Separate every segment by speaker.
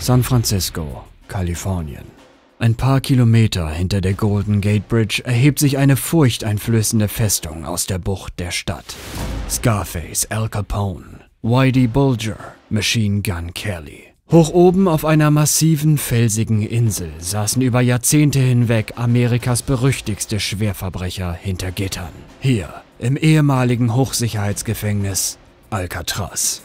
Speaker 1: San Francisco, Kalifornien. Ein paar Kilometer hinter der Golden Gate Bridge erhebt sich eine furchteinflößende Festung aus der Bucht der Stadt. Scarface Al Capone, Whitey Bulger, Machine Gun Kelly. Hoch oben auf einer massiven felsigen Insel saßen über Jahrzehnte hinweg Amerikas berüchtigste Schwerverbrecher hinter Gittern. Hier, im ehemaligen Hochsicherheitsgefängnis Alcatraz.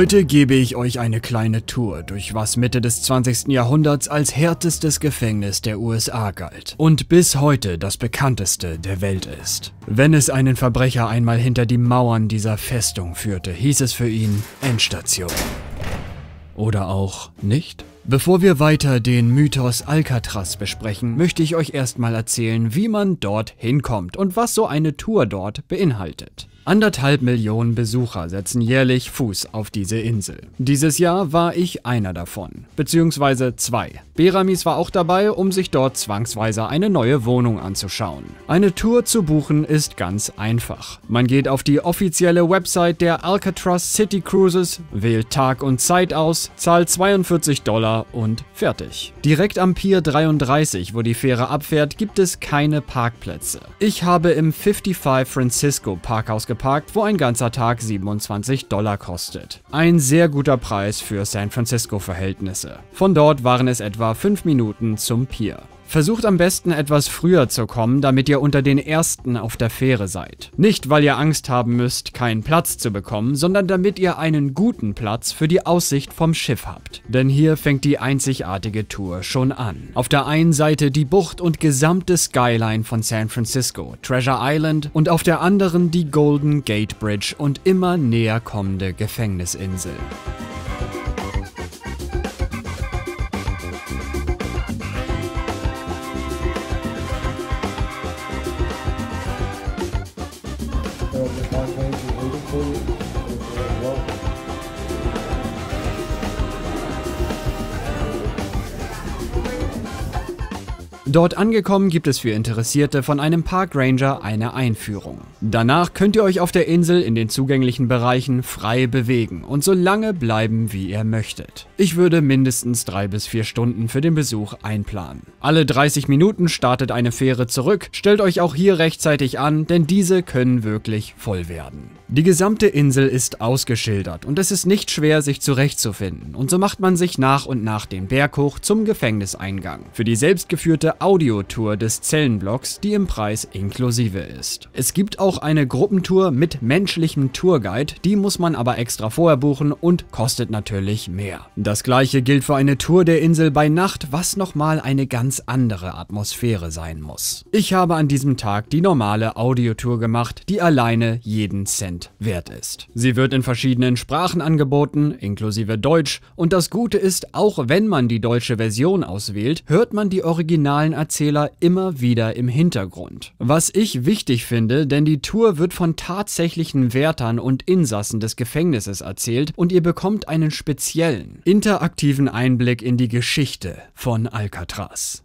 Speaker 1: Heute gebe ich euch eine kleine Tour durch was Mitte des 20. Jahrhunderts als härtestes Gefängnis der USA galt und bis heute das bekannteste der Welt ist. Wenn es einen Verbrecher einmal hinter die Mauern dieser Festung führte, hieß es für ihn Endstation. Oder auch nicht? Bevor wir weiter den Mythos Alcatraz besprechen, möchte ich euch erstmal erzählen, wie man dort hinkommt und was so eine Tour dort beinhaltet. Anderthalb Millionen Besucher setzen jährlich Fuß auf diese Insel. Dieses Jahr war ich einer davon, beziehungsweise zwei. Beramis war auch dabei, um sich dort zwangsweise eine neue Wohnung anzuschauen. Eine Tour zu buchen ist ganz einfach. Man geht auf die offizielle Website der Alcatraz City Cruises, wählt Tag und Zeit aus, zahlt 42 Dollar und fertig. Direkt am Pier 33, wo die Fähre abfährt, gibt es keine Parkplätze. Ich habe im 55 Francisco Parkhaus geparkt geparkt, wo ein ganzer Tag 27 Dollar kostet. Ein sehr guter Preis für San Francisco-Verhältnisse. Von dort waren es etwa 5 Minuten zum Pier. Versucht am besten etwas früher zu kommen, damit ihr unter den Ersten auf der Fähre seid. Nicht, weil ihr Angst haben müsst, keinen Platz zu bekommen, sondern damit ihr einen guten Platz für die Aussicht vom Schiff habt. Denn hier fängt die einzigartige Tour schon an. Auf der einen Seite die Bucht und gesamte Skyline von San Francisco, Treasure Island und auf der anderen die Golden Gate Bridge und immer näher kommende Gefängnisinsel. Oh. Dort angekommen gibt es für Interessierte von einem Park Ranger eine Einführung. Danach könnt ihr euch auf der Insel in den zugänglichen Bereichen frei bewegen und so lange bleiben, wie ihr möchtet. Ich würde mindestens drei bis vier Stunden für den Besuch einplanen. Alle 30 Minuten startet eine Fähre zurück, stellt euch auch hier rechtzeitig an, denn diese können wirklich voll werden. Die gesamte Insel ist ausgeschildert und es ist nicht schwer, sich zurechtzufinden und so macht man sich nach und nach den Berg hoch zum Gefängniseingang. Für die selbstgeführte Audiotour des Zellenblocks, die im Preis inklusive ist. Es gibt auch eine Gruppentour mit menschlichem Tourguide, die muss man aber extra vorher buchen und kostet natürlich mehr. Das gleiche gilt für eine Tour der Insel bei Nacht, was nochmal eine ganz andere Atmosphäre sein muss. Ich habe an diesem Tag die normale Audiotour gemacht, die alleine jeden Cent wert ist. Sie wird in verschiedenen Sprachen angeboten, inklusive Deutsch, und das Gute ist, auch wenn man die deutsche Version auswählt, hört man die originalen Erzähler immer wieder im Hintergrund. Was ich wichtig finde, denn die Tour wird von tatsächlichen Wärtern und Insassen des Gefängnisses erzählt und ihr bekommt einen speziellen, interaktiven Einblick in die Geschichte von Alcatraz.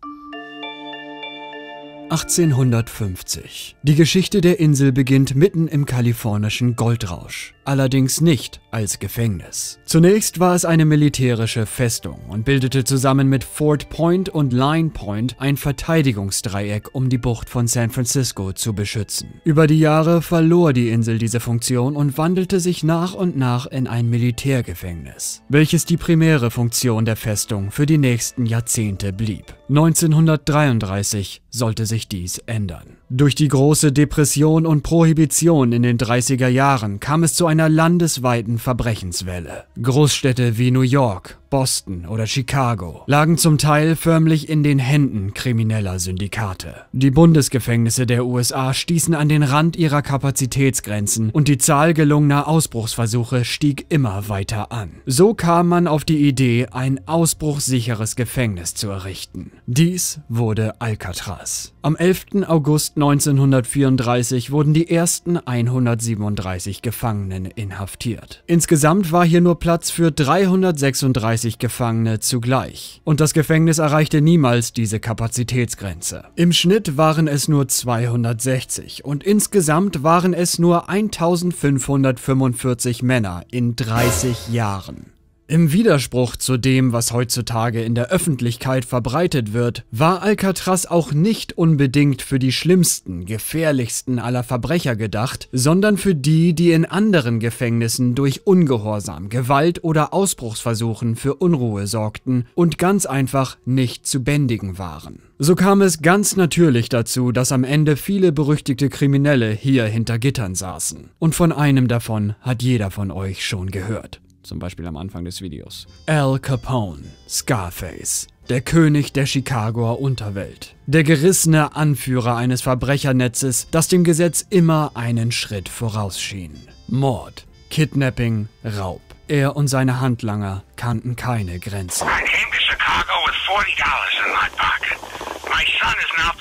Speaker 1: 1850. Die Geschichte der Insel beginnt mitten im kalifornischen Goldrausch, allerdings nicht als Gefängnis. Zunächst war es eine militärische Festung und bildete zusammen mit Fort Point und Line Point ein Verteidigungsdreieck, um die Bucht von San Francisco zu beschützen. Über die Jahre verlor die Insel diese Funktion und wandelte sich nach und nach in ein Militärgefängnis, welches die primäre Funktion der Festung für die nächsten Jahrzehnte blieb. 1933 sollte sie sich dies ändern. Durch die große Depression und Prohibition in den 30er Jahren kam es zu einer landesweiten Verbrechenswelle. Großstädte wie New York, Boston oder Chicago lagen zum Teil förmlich in den Händen krimineller Syndikate. Die Bundesgefängnisse der USA stießen an den Rand ihrer Kapazitätsgrenzen und die Zahl gelungener Ausbruchsversuche stieg immer weiter an. So kam man auf die Idee, ein ausbruchssicheres Gefängnis zu errichten. Dies wurde Alcatraz. Am 11. August 1934 wurden die ersten 137 Gefangenen inhaftiert. Insgesamt war hier nur Platz für 336 Gefangene zugleich und das Gefängnis erreichte niemals diese Kapazitätsgrenze. Im Schnitt waren es nur 260 und insgesamt waren es nur 1545 Männer in 30 Jahren. Im Widerspruch zu dem, was heutzutage in der Öffentlichkeit verbreitet wird, war Alcatraz auch nicht unbedingt für die schlimmsten, gefährlichsten aller Verbrecher gedacht, sondern für die, die in anderen Gefängnissen durch Ungehorsam, Gewalt oder Ausbruchsversuchen für Unruhe sorgten und ganz einfach nicht zu bändigen waren. So kam es ganz natürlich dazu, dass am Ende viele berüchtigte Kriminelle hier hinter Gittern saßen. Und von einem davon hat jeder von euch schon gehört. Zum Beispiel am Anfang des Videos. Al Capone, Scarface, der König der Chicagoer Unterwelt. Der gerissene Anführer eines Verbrechernetzes, das dem Gesetz immer einen Schritt vorausschien. Mord, Kidnapping, Raub. Er und seine Handlanger kannten keine Grenzen. I came to Chicago with $40 in my pocket. My son is now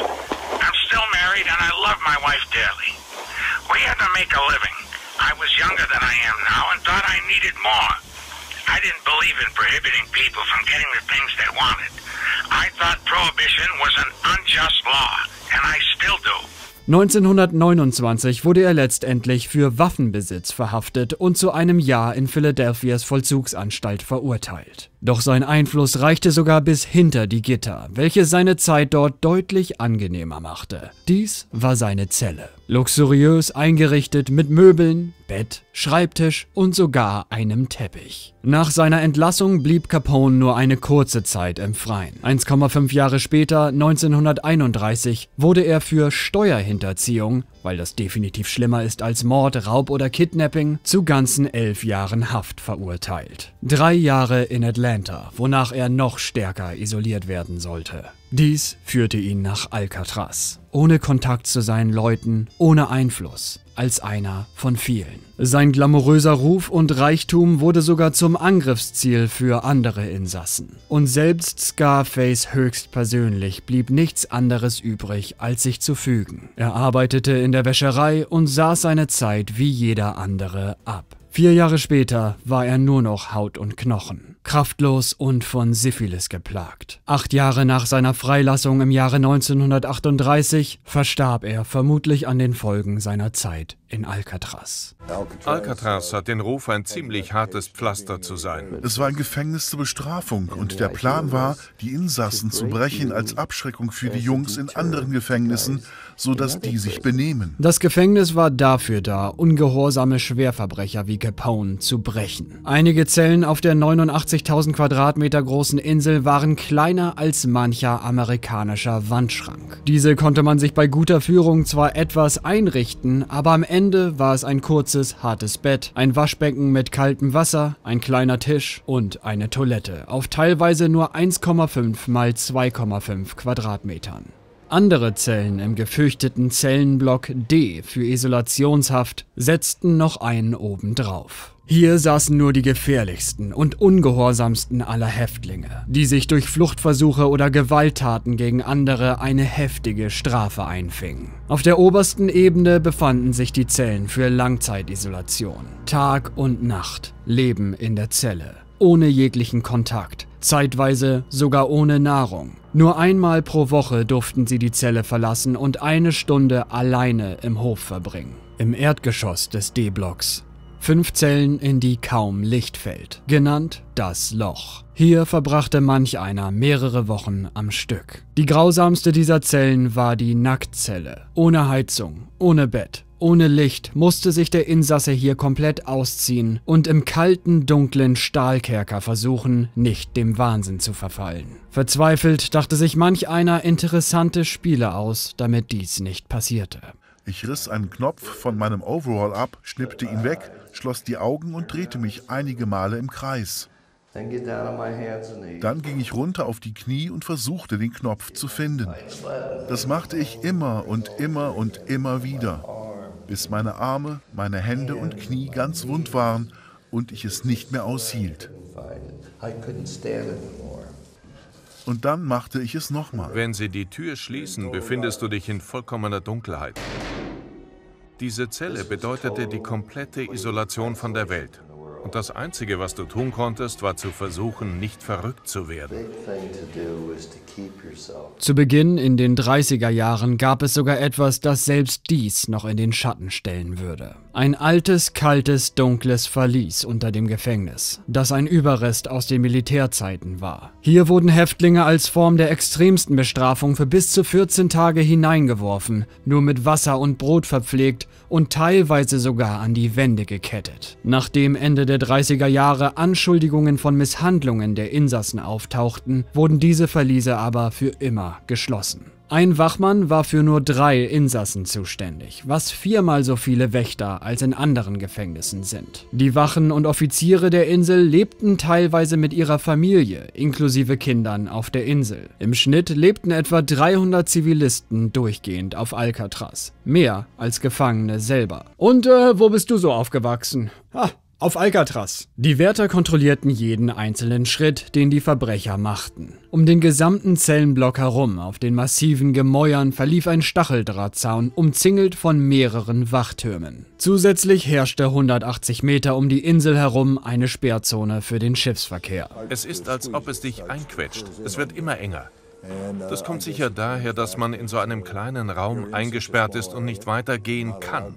Speaker 1: 12. I'm still married and I love my wife dearly. We had to make a living. I was younger than I am now and thought I needed more. I didn't believe in prohibiting people from getting the things they wanted. I thought prohibition was an unjust law, and I still do. 1929 wurde er letztendlich für Waffenbesitz verhaftet und zu einem Jahr in Philadelphias Vollzugsanstalt verurteilt. Doch sein Einfluss reichte sogar bis hinter die Gitter, welche seine Zeit dort deutlich angenehmer machte. Dies war seine Zelle. Luxuriös eingerichtet mit Möbeln, Bett, Schreibtisch und sogar einem Teppich. Nach seiner Entlassung blieb Capone nur eine kurze Zeit im Freien. 1,5 Jahre später, 1931, wurde er für Steuerhinterziehung weil das definitiv schlimmer ist als Mord, Raub oder Kidnapping, zu ganzen elf Jahren Haft verurteilt. Drei Jahre in Atlanta, wonach er noch stärker isoliert werden sollte. Dies führte ihn nach Alcatraz. Ohne Kontakt zu seinen Leuten, ohne Einfluss als einer von vielen. Sein glamouröser Ruf und Reichtum wurde sogar zum Angriffsziel für andere Insassen. Und selbst Scarface höchstpersönlich blieb nichts anderes übrig, als sich zu fügen. Er arbeitete in der Wäscherei und saß seine Zeit wie jeder andere ab. Vier Jahre später war er nur noch Haut und Knochen kraftlos und von Syphilis geplagt. Acht Jahre nach seiner Freilassung im Jahre 1938 verstarb er vermutlich an den Folgen seiner Zeit in Alcatraz. Alcatraz hat den Ruf, ein ziemlich hartes Pflaster zu sein. Es war ein Gefängnis zur Bestrafung und der Plan war, die Insassen zu brechen als Abschreckung für die Jungs in anderen Gefängnissen, sodass die sich benehmen. Das Gefängnis war dafür da, ungehorsame Schwerverbrecher wie Capone zu brechen. Einige Zellen auf der 89 180.000 Quadratmeter großen Insel waren kleiner als mancher amerikanischer Wandschrank. Diese konnte man sich bei guter Führung zwar etwas einrichten, aber am Ende war es ein kurzes, hartes Bett, ein Waschbecken mit kaltem Wasser, ein kleiner Tisch und eine Toilette auf teilweise nur 1,5 mal 2,5 Quadratmetern. Andere Zellen im gefürchteten Zellenblock D für Isolationshaft setzten noch einen obendrauf. Hier saßen nur die gefährlichsten und ungehorsamsten aller Häftlinge, die sich durch Fluchtversuche oder Gewalttaten gegen andere eine heftige Strafe einfingen. Auf der obersten Ebene befanden sich die Zellen für Langzeitisolation. Tag und Nacht, Leben in der Zelle, ohne jeglichen Kontakt, zeitweise sogar ohne Nahrung. Nur einmal pro Woche durften sie die Zelle verlassen und eine Stunde alleine im Hof verbringen. Im Erdgeschoss des D-Blocks Fünf Zellen, in die kaum Licht fällt, genannt das Loch. Hier verbrachte manch einer mehrere Wochen am Stück. Die grausamste dieser Zellen war die Nacktzelle. Ohne Heizung, ohne Bett, ohne Licht musste sich der Insasse hier komplett ausziehen und im kalten, dunklen Stahlkerker versuchen, nicht dem Wahnsinn zu verfallen. Verzweifelt dachte sich manch einer interessante Spiele aus, damit dies nicht passierte. Ich riss einen Knopf von meinem Overall ab, schnippte ihn weg, schloss die Augen und drehte mich einige Male im Kreis. Dann ging ich runter auf die Knie und versuchte, den Knopf zu finden. Das machte ich immer und immer und immer wieder, bis meine Arme, meine Hände und Knie ganz wund waren und ich es nicht mehr aushielt. Und dann machte ich es nochmal. Wenn Sie die Tür schließen, befindest du dich in vollkommener Dunkelheit. Diese Zelle bedeutete die komplette Isolation von der Welt. Und das Einzige, was du tun konntest, war zu versuchen, nicht verrückt zu werden. Zu Beginn in den 30er Jahren gab es sogar etwas, das selbst dies noch in den Schatten stellen würde. Ein altes, kaltes, dunkles Verlies unter dem Gefängnis, das ein Überrest aus den Militärzeiten war. Hier wurden Häftlinge als Form der extremsten Bestrafung für bis zu 14 Tage hineingeworfen, nur mit Wasser und Brot verpflegt und teilweise sogar an die Wände gekettet. Nachdem Ende der 30er Jahre Anschuldigungen von Misshandlungen der Insassen auftauchten, wurden diese Verliese aber für immer geschlossen. Ein Wachmann war für nur drei Insassen zuständig, was viermal so viele Wächter als in anderen Gefängnissen sind. Die Wachen und Offiziere der Insel lebten teilweise mit ihrer Familie, inklusive Kindern, auf der Insel. Im Schnitt lebten etwa 300 Zivilisten durchgehend auf Alcatraz. Mehr als Gefangene selber. Und äh, wo bist du so aufgewachsen? Ha, auf Alcatraz. Die Wärter kontrollierten jeden einzelnen Schritt, den die Verbrecher machten. Um den gesamten Zellenblock herum, auf den massiven Gemäuern, verlief ein Stacheldrahtzaun, umzingelt von mehreren Wachtürmen. Zusätzlich herrschte 180 Meter um die Insel herum eine Sperrzone für den Schiffsverkehr. Es ist, als ob es dich einquetscht. Es wird immer enger. Das kommt sicher daher, dass man in so einem kleinen Raum eingesperrt ist und nicht weitergehen kann.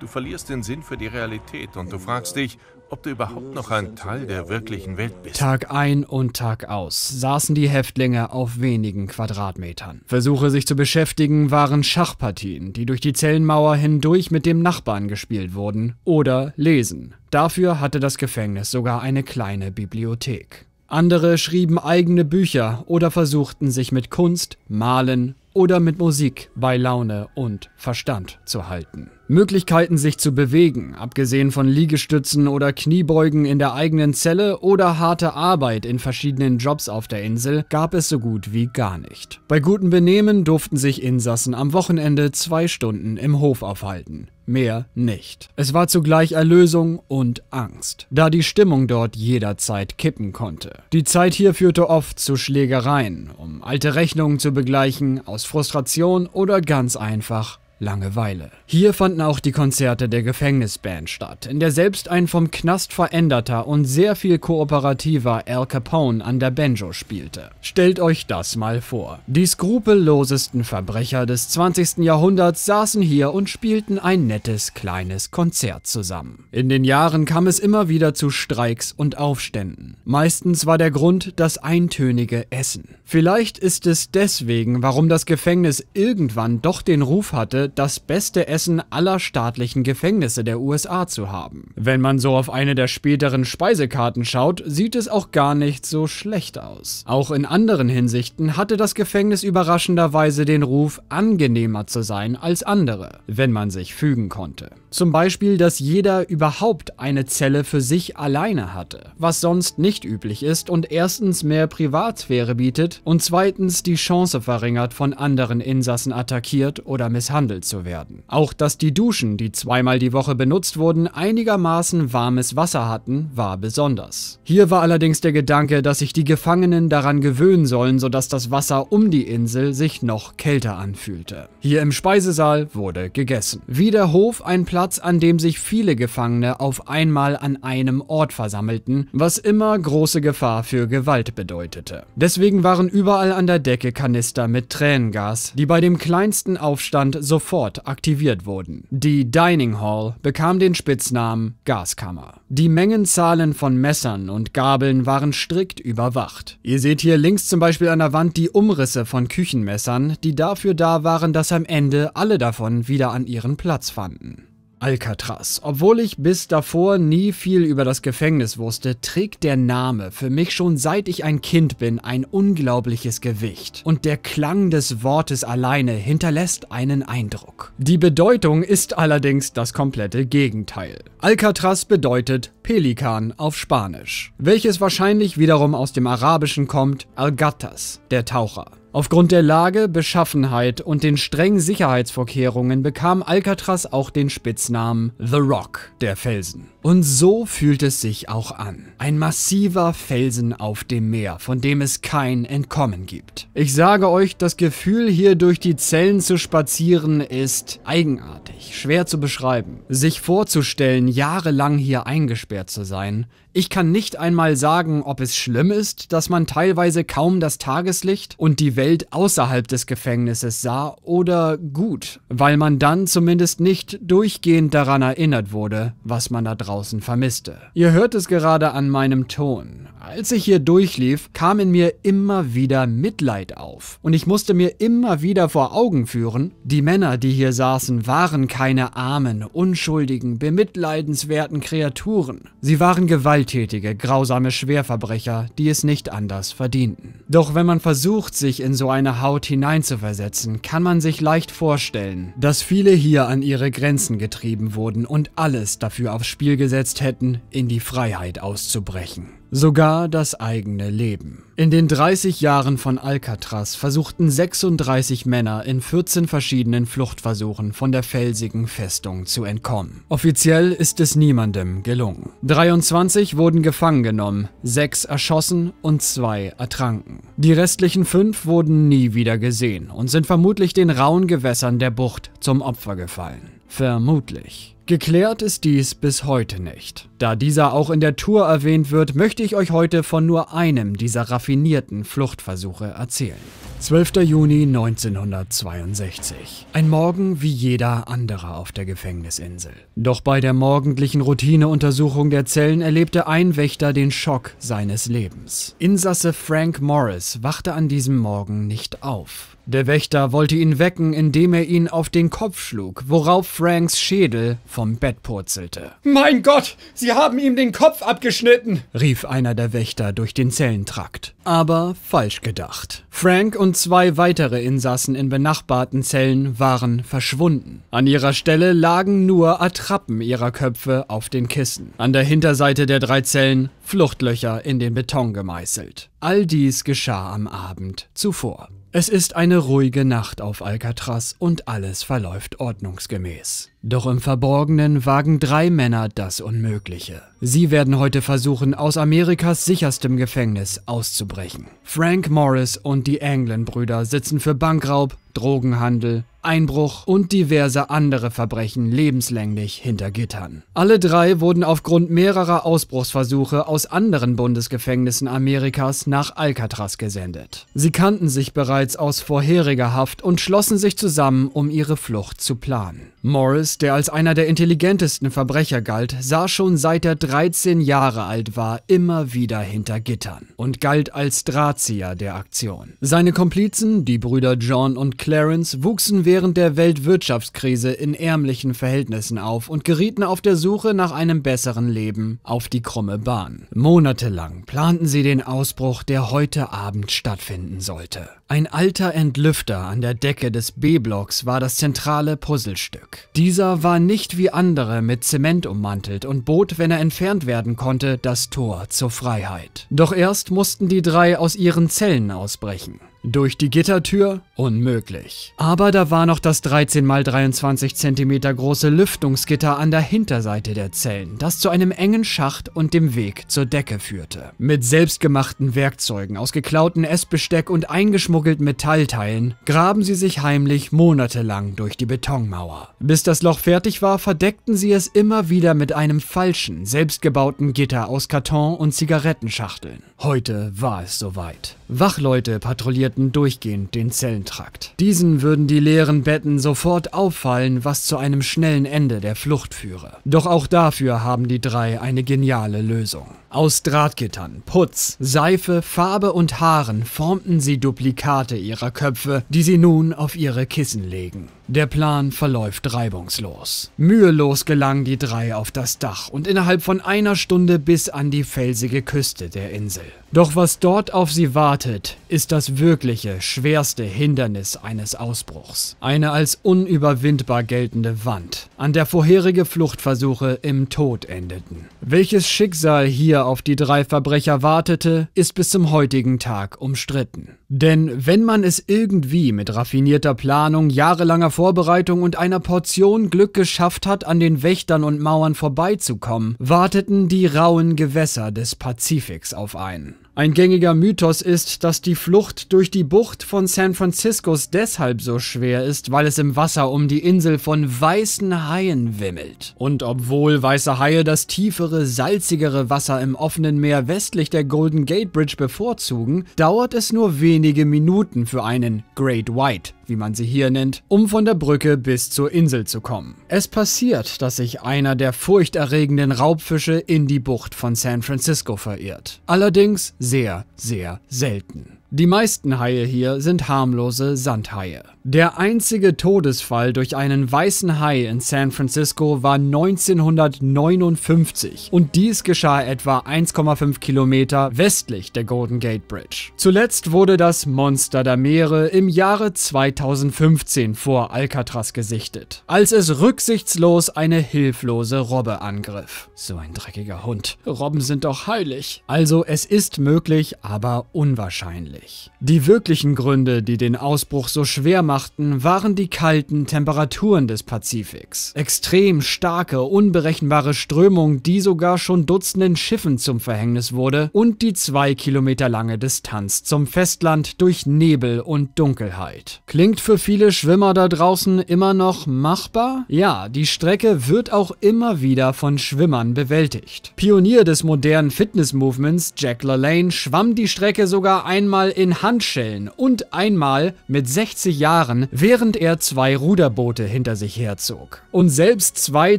Speaker 1: Du verlierst den Sinn für die Realität und du fragst dich, ob du überhaupt noch ein Teil der wirklichen Welt bist. Tag ein und Tag aus saßen die Häftlinge auf wenigen Quadratmetern. Versuche, sich zu beschäftigen, waren Schachpartien, die durch die Zellenmauer hindurch mit dem Nachbarn gespielt wurden, oder Lesen. Dafür hatte das Gefängnis sogar eine kleine Bibliothek. Andere schrieben eigene Bücher oder versuchten sich mit Kunst, Malen oder mit Musik bei Laune und Verstand zu halten. Möglichkeiten, sich zu bewegen, abgesehen von Liegestützen oder Kniebeugen in der eigenen Zelle oder harte Arbeit in verschiedenen Jobs auf der Insel, gab es so gut wie gar nicht. Bei gutem Benehmen durften sich Insassen am Wochenende zwei Stunden im Hof aufhalten mehr nicht. Es war zugleich Erlösung und Angst, da die Stimmung dort jederzeit kippen konnte. Die Zeit hier führte oft zu Schlägereien, um alte Rechnungen zu begleichen, aus Frustration oder ganz einfach Langeweile. Hier fanden auch die Konzerte der Gefängnisband statt, in der selbst ein vom Knast veränderter und sehr viel kooperativer Al Capone an der Banjo spielte. Stellt euch das mal vor. Die skrupellosesten Verbrecher des 20. Jahrhunderts saßen hier und spielten ein nettes kleines Konzert zusammen. In den Jahren kam es immer wieder zu Streiks und Aufständen. Meistens war der Grund das eintönige Essen. Vielleicht ist es deswegen, warum das Gefängnis irgendwann doch den Ruf hatte, das beste Essen aller staatlichen Gefängnisse der USA zu haben. Wenn man so auf eine der späteren Speisekarten schaut, sieht es auch gar nicht so schlecht aus. Auch in anderen Hinsichten hatte das Gefängnis überraschenderweise den Ruf, angenehmer zu sein als andere, wenn man sich fügen konnte. Zum Beispiel, dass jeder überhaupt eine Zelle für sich alleine hatte, was sonst nicht üblich ist und erstens mehr Privatsphäre bietet und zweitens die Chance verringert, von anderen Insassen attackiert oder misshandelt dunkel zu werden. Auch dass die Duschen, die zweimal die Woche benutzt wurden, einigermaßen warmes Wasser hatten, war besonders. Hier war allerdings der Gedanke, dass sich die Gefangenen daran gewöhnen sollen, sodass das Wasser um die Insel sich noch kälter anfühlte. Hier im Speisesaal wurde gegessen. Wie der Hof ein Platz, an dem sich viele Gefangene auf einmal an einem Ort versammelten, was immer große Gefahr für Gewalt bedeutete. Deswegen waren überall an der Decke Kanister mit Tränengas, die bei dem kleinsten Aufstand sofort sofort aktiviert wurden. Die Dining Hall bekam den Spitznamen Gaskammer. Die Mengenzahlen von Messern und Gabeln waren strikt überwacht. Ihr seht hier links zum Beispiel an der Wand die Umrisse von Küchenmessern, die dafür da waren, dass am Ende alle davon wieder an ihren Platz fanden. Alcatraz. Obwohl ich bis davor nie viel über das Gefängnis wusste, trägt der Name für mich schon seit ich ein Kind bin ein unglaubliches Gewicht. Und der Klang des Wortes alleine hinterlässt einen Eindruck. Die Bedeutung ist allerdings das komplette Gegenteil. Alcatraz bedeutet Pelikan auf Spanisch, welches wahrscheinlich wiederum aus dem Arabischen kommt, Algatas, der Taucher. Aufgrund der Lage, Beschaffenheit und den strengen Sicherheitsvorkehrungen bekam Alcatraz auch den Spitznamen The Rock, der Felsen. Und so fühlt es sich auch an. Ein massiver Felsen auf dem Meer, von dem es kein Entkommen gibt. Ich sage euch, das Gefühl hier durch die Zellen zu spazieren ist eigenartig, schwer zu beschreiben. Sich vorzustellen, jahrelang hier eingesperrt zu sein, ich kann nicht einmal sagen, ob es schlimm ist, dass man teilweise kaum das Tageslicht und die Welt außerhalb des Gefängnisses sah oder gut, weil man dann zumindest nicht durchgehend daran erinnert wurde, was man da draußen vermisste. Ihr hört es gerade an meinem Ton. Als ich hier durchlief, kam in mir immer wieder Mitleid auf und ich musste mir immer wieder vor Augen führen, die Männer, die hier saßen, waren keine armen, unschuldigen, bemitleidenswerten Kreaturen. Sie waren gewalttätig gewalttätige, grausame Schwerverbrecher, die es nicht anders verdienten. Doch wenn man versucht, sich in so eine Haut hineinzuversetzen, kann man sich leicht vorstellen, dass viele hier an ihre Grenzen getrieben wurden und alles dafür aufs Spiel gesetzt hätten, in die Freiheit auszubrechen. Sogar das eigene Leben. In den 30 Jahren von Alcatraz versuchten 36 Männer in 14 verschiedenen Fluchtversuchen von der felsigen Festung zu entkommen. Offiziell ist es niemandem gelungen. 23 wurden gefangen genommen, 6 erschossen und 2 ertranken. Die restlichen 5 wurden nie wieder gesehen und sind vermutlich den rauen Gewässern der Bucht zum Opfer gefallen. Vermutlich. Geklärt ist dies bis heute nicht. Da dieser auch in der Tour erwähnt wird, möchte ich euch heute von nur einem dieser raffinierten Fluchtversuche erzählen. 12. Juni 1962. Ein Morgen wie jeder andere auf der Gefängnisinsel. Doch bei der morgendlichen Routineuntersuchung der Zellen erlebte ein Wächter den Schock seines Lebens. Insasse Frank Morris wachte an diesem Morgen nicht auf. Der Wächter wollte ihn wecken, indem er ihn auf den Kopf schlug, worauf Franks Schädel vom Bett purzelte. Mein Gott, Sie haben ihm den Kopf abgeschnitten! rief einer der Wächter durch den Zellentrakt. Aber falsch gedacht. Frank und zwei weitere Insassen in benachbarten Zellen waren verschwunden. An ihrer Stelle lagen nur Attrappen ihrer Köpfe auf den Kissen. An der Hinterseite der drei Zellen Fluchtlöcher in den Beton gemeißelt. All dies geschah am Abend zuvor. Es ist eine ruhige Nacht auf Alcatraz und alles verläuft ordnungsgemäß. Doch im Verborgenen wagen drei Männer das Unmögliche. Sie werden heute versuchen, aus Amerikas sicherstem Gefängnis auszubrechen. Frank Morris und die Anglin-Brüder sitzen für Bankraub, Drogenhandel Einbruch und diverse andere Verbrechen lebenslänglich hinter Gittern. Alle drei wurden aufgrund mehrerer Ausbruchsversuche aus anderen Bundesgefängnissen Amerikas nach Alcatraz gesendet. Sie kannten sich bereits aus vorheriger Haft und schlossen sich zusammen, um ihre Flucht zu planen. Morris, der als einer der intelligentesten Verbrecher galt, sah schon seit er 13 Jahre alt war immer wieder hinter Gittern und galt als Drahtzieher der Aktion. Seine Komplizen, die Brüder John und Clarence, wuchsen während der Weltwirtschaftskrise in ärmlichen Verhältnissen auf und gerieten auf der Suche nach einem besseren Leben auf die krumme Bahn. Monatelang planten sie den Ausbruch, der heute Abend stattfinden sollte. Ein alter Entlüfter an der Decke des B-Blocks war das zentrale Puzzlestück. Dieser war nicht wie andere mit Zement ummantelt und bot, wenn er entfernt werden konnte, das Tor zur Freiheit. Doch erst mussten die drei aus ihren Zellen ausbrechen. Durch die Gittertür? Unmöglich. Aber da war noch das 13 x 23 cm große Lüftungsgitter an der Hinterseite der Zellen, das zu einem engen Schacht und dem Weg zur Decke führte. Mit selbstgemachten Werkzeugen aus geklauten Essbesteck und eingeschmuggelten Metallteilen graben sie sich heimlich monatelang durch die Betonmauer. Bis das Loch fertig war, verdeckten sie es immer wieder mit einem falschen, selbstgebauten Gitter aus Karton und Zigarettenschachteln. Heute war es soweit. Wachleute patrouillierten durchgehend den Zellentrakt. Diesen würden die leeren Betten sofort auffallen, was zu einem schnellen Ende der Flucht führe. Doch auch dafür haben die drei eine geniale Lösung. Aus Drahtgittern, Putz, Seife, Farbe und Haaren formten sie Duplikate ihrer Köpfe, die sie nun auf ihre Kissen legen. Der Plan verläuft reibungslos. Mühelos gelangen die drei auf das Dach und innerhalb von einer Stunde bis an die felsige Küste der Insel. Doch was dort auf sie wartet, ist das wirkliche, schwerste Hindernis eines Ausbruchs. Eine als unüberwindbar geltende Wand, an der vorherige Fluchtversuche im Tod endeten. Welches Schicksal hier auf die drei Verbrecher wartete, ist bis zum heutigen Tag umstritten. Denn wenn man es irgendwie mit raffinierter Planung, jahrelanger Vorbereitung und einer Portion Glück geschafft hat, an den Wächtern und Mauern vorbeizukommen, warteten die rauen Gewässer des Pazifiks auf einen. Ein gängiger Mythos ist, dass die Flucht durch die Bucht von San Franciscos deshalb so schwer ist, weil es im Wasser um die Insel von weißen Haien wimmelt. Und obwohl weiße Haie das tiefere, salzigere Wasser im offenen Meer westlich der Golden Gate Bridge bevorzugen, dauert es nur wenig wenige Minuten für einen Great White, wie man sie hier nennt, um von der Brücke bis zur Insel zu kommen. Es passiert, dass sich einer der furchterregenden Raubfische in die Bucht von San Francisco verirrt. Allerdings sehr, sehr selten. Die meisten Haie hier sind harmlose Sandhaie. Der einzige Todesfall durch einen weißen Hai in San Francisco war 1959 und dies geschah etwa 1,5 Kilometer westlich der Golden Gate Bridge. Zuletzt wurde das Monster der Meere im Jahre 2015 vor Alcatraz gesichtet, als es rücksichtslos eine hilflose Robbe angriff. So ein dreckiger Hund. Robben sind doch heilig. Also es ist möglich, aber unwahrscheinlich wahrscheinlich. Die wirklichen Gründe, die den Ausbruch so schwer machten, waren die kalten Temperaturen des Pazifiks. Extrem starke, unberechenbare Strömung, die sogar schon Dutzenden Schiffen zum Verhängnis wurde und die zwei Kilometer lange Distanz zum Festland durch Nebel und Dunkelheit. Klingt für viele Schwimmer da draußen immer noch machbar? Ja, die Strecke wird auch immer wieder von Schwimmern bewältigt. Pionier des modernen Fitness-Movements Jack LaLanne schwamm die Strecke sogar einmal einmal in Handschellen und einmal mit 60 Jahren, während er zwei Ruderboote hinter sich herzog. Und selbst zwei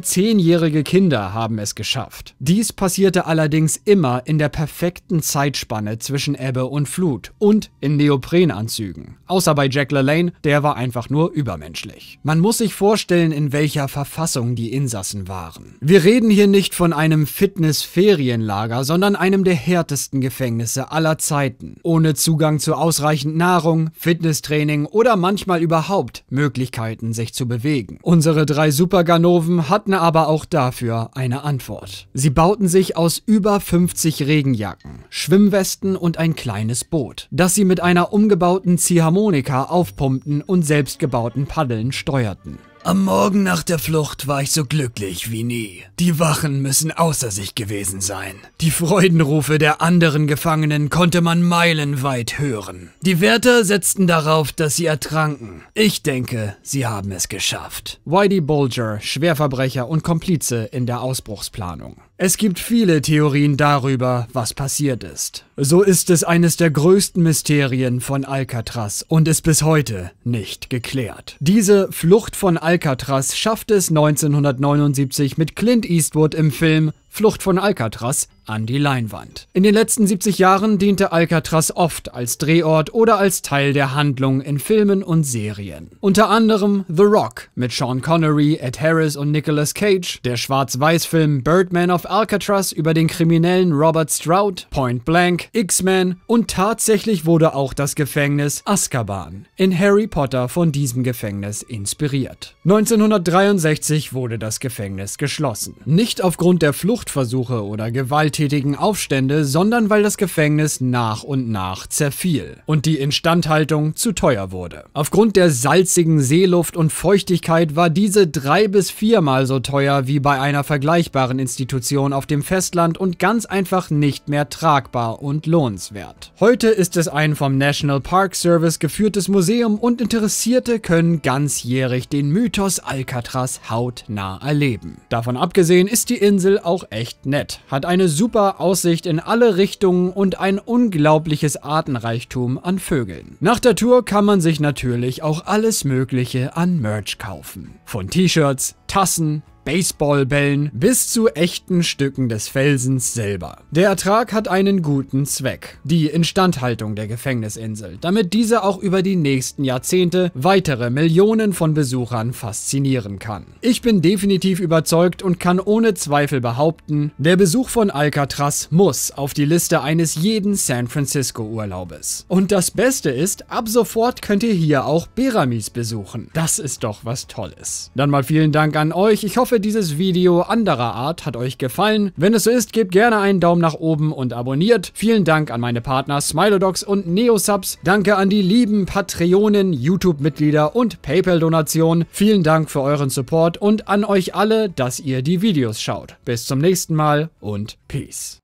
Speaker 1: zehnjährige Kinder haben es geschafft. Dies passierte allerdings immer in der perfekten Zeitspanne zwischen Ebbe und Flut und in Neoprenanzügen. Außer bei Jack LaLanne, der war einfach nur übermenschlich. Man muss sich vorstellen, in welcher Verfassung die Insassen waren. Wir reden hier nicht von einem Fitnessferienlager, sondern einem der härtesten Gefängnisse aller Zeiten, ohne Zugang Zugang zu ausreichend Nahrung, Fitnesstraining oder manchmal überhaupt Möglichkeiten, sich zu bewegen. Unsere drei Superganoven hatten aber auch dafür eine Antwort. Sie bauten sich aus über 50 Regenjacken, Schwimmwesten und ein kleines Boot, das sie mit einer umgebauten Ziehharmonika aufpumpten und selbstgebauten Paddeln steuerten. Am Morgen nach der Flucht war ich so glücklich wie nie. Die Wachen müssen außer sich gewesen sein. Die Freudenrufe der anderen Gefangenen konnte man meilenweit hören. Die Wärter setzten darauf, dass sie ertranken. Ich denke, sie haben es geschafft. Whitey Bulger, Schwerverbrecher und Komplize in der Ausbruchsplanung. Es gibt viele Theorien darüber, was passiert ist. So ist es eines der größten Mysterien von Alcatraz und ist bis heute nicht geklärt. Diese Flucht von Alcatraz schafft es 1979 mit Clint Eastwood im Film Flucht von Alcatraz an die Leinwand. In den letzten 70 Jahren diente Alcatraz oft als Drehort oder als Teil der Handlung in Filmen und Serien. Unter anderem The Rock mit Sean Connery, Ed Harris und Nicolas Cage, der Schwarz-Weiß-Film Birdman of Alcatraz über den Kriminellen Robert Stroud, Point Blank, X-Men und tatsächlich wurde auch das Gefängnis Azkaban in Harry Potter von diesem Gefängnis inspiriert. 1963 wurde das Gefängnis geschlossen. Nicht aufgrund der Flucht Fluchtversuche oder gewalttätigen Aufstände, sondern weil das Gefängnis nach und nach zerfiel und die Instandhaltung zu teuer wurde. Aufgrund der salzigen Seeluft und Feuchtigkeit war diese drei bis viermal so teuer wie bei einer vergleichbaren Institution auf dem Festland und ganz einfach nicht mehr tragbar und lohnenswert. Heute ist es ein vom National Park Service geführtes Museum und Interessierte können ganzjährig den Mythos Alcatraz hautnah erleben. Davon abgesehen ist die Insel auch echt nett. Hat eine super Aussicht in alle Richtungen und ein unglaubliches Artenreichtum an Vögeln. Nach der Tour kann man sich natürlich auch alles mögliche an Merch kaufen. Von T-Shirts, Tassen, Baseballbällen bis zu echten Stücken des Felsens selber. Der Ertrag hat einen guten Zweck, die Instandhaltung der Gefängnisinsel, damit diese auch über die nächsten Jahrzehnte weitere Millionen von Besuchern faszinieren kann. Ich bin definitiv überzeugt und kann ohne Zweifel behaupten, der Besuch von Alcatraz muss auf die Liste eines jeden San Francisco Urlaubes. Und das Beste ist, ab sofort könnt ihr hier auch Beramis besuchen. Das ist doch was Tolles. Dann mal vielen Dank an euch. Ich hoffe, hoffe, dieses Video anderer Art hat euch gefallen. Wenn es so ist, gebt gerne einen Daumen nach oben und abonniert. Vielen Dank an meine Partner Smilodocs und Neosubs. Danke an die lieben Patreonen, YouTube-Mitglieder und PayPal-Donationen. Vielen Dank für euren Support und an euch alle, dass ihr die Videos schaut. Bis zum nächsten Mal und Peace.